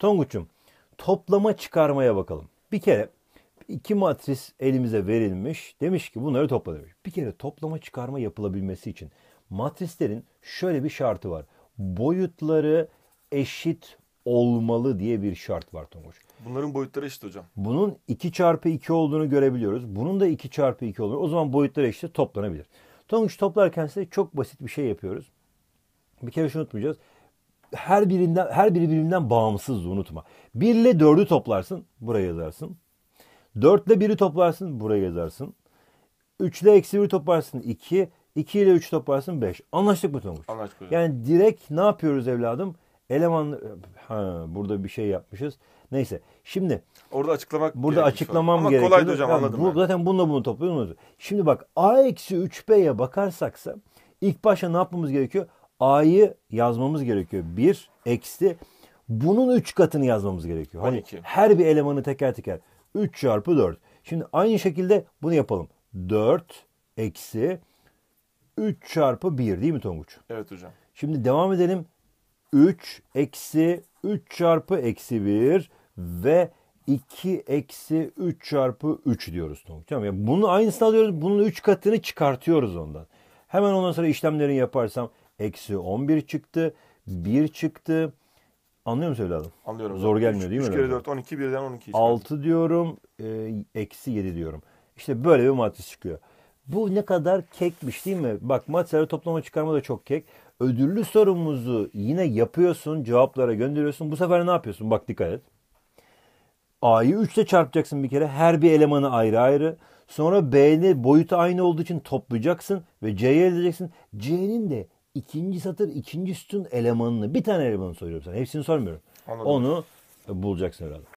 Tonguç'um toplama çıkarmaya bakalım. Bir kere iki matris elimize verilmiş. Demiş ki bunları topla demiş. Bir kere toplama çıkarma yapılabilmesi için matrislerin şöyle bir şartı var. Boyutları eşit olmalı diye bir şart var Tonguç. Bunların boyutları eşit hocam. Bunun 2 çarpı 2 olduğunu görebiliyoruz. Bunun da 2 çarpı 2 olduğunu. O zaman boyutları eşit toplanabilir. Tonguç toplarken size çok basit bir şey yapıyoruz. Bir kere şunu unutmayacağız her birinden her biri birbirinden bağımsız unutma. 1 ile 4'ü toplarsın, buraya yazarsın. 4 ile 1'i toplarsın, buraya yazarsın. 3 ile eksi 1'i toplarsın 2. 2 ile 3 toplarsın 5. Anlaştık mı Tonguç? Anlaştık. Hocam. Yani direkt ne yapıyoruz evladım? Eleman ha, burada bir şey yapmışız. Neyse şimdi orada açıklamak burada açıklamam Ama gerekiyor. Ama kolaydı hocam yani, anladım. Bu, ben. zaten bununla bunu topluyoruz. Şimdi bak a eksi 3b'ye bakarsaksa ilk başta ne yapmamız gerekiyor? A'yı yazmamız gerekiyor. Bir eksi bunun üç katını yazmamız gerekiyor. Hani 12. her bir elemanı teker teker 3 çarpı 4. Şimdi aynı şekilde bunu yapalım. 4 eksi 3 çarpı 1 değil mi Tonguç? Evet hocam. Şimdi devam edelim. 3 eksi 3 çarpı eksi 1 ve 2 eksi 3 çarpı 3 diyoruz Tonguç. Tamam yani bunu aynısını alıyoruz. Bunun 3 katını çıkartıyoruz ondan. Hemen ondan sonra işlemlerini yaparsam Eksi 11 çıktı. 1 çıktı. Anlıyor musun evladım? Anlıyorum. Zor zaten. gelmiyor üç, değil mi? 3 kere 4 12 birden 12. 6 diyorum. E, eksi 7 diyorum. İşte böyle bir matris çıkıyor. Bu ne kadar kekmiş değil mi? Bak materyal toplama çıkarma da çok kek. Ödüllü sorumuzu yine yapıyorsun. Cevaplara gönderiyorsun. Bu sefer ne yapıyorsun? Bak dikkat et. A'yı 3 ile çarpacaksın bir kere. Her bir elemanı ayrı ayrı. Sonra B'nin boyutu aynı olduğu için toplayacaksın ve C'yi elde edeceksin. C'nin de ikinci satır ikinci sütun elemanını bir tane elemanı soruyorum sana. Hepsini sormuyorum. Anladım. Onu bulacaksın herhalde.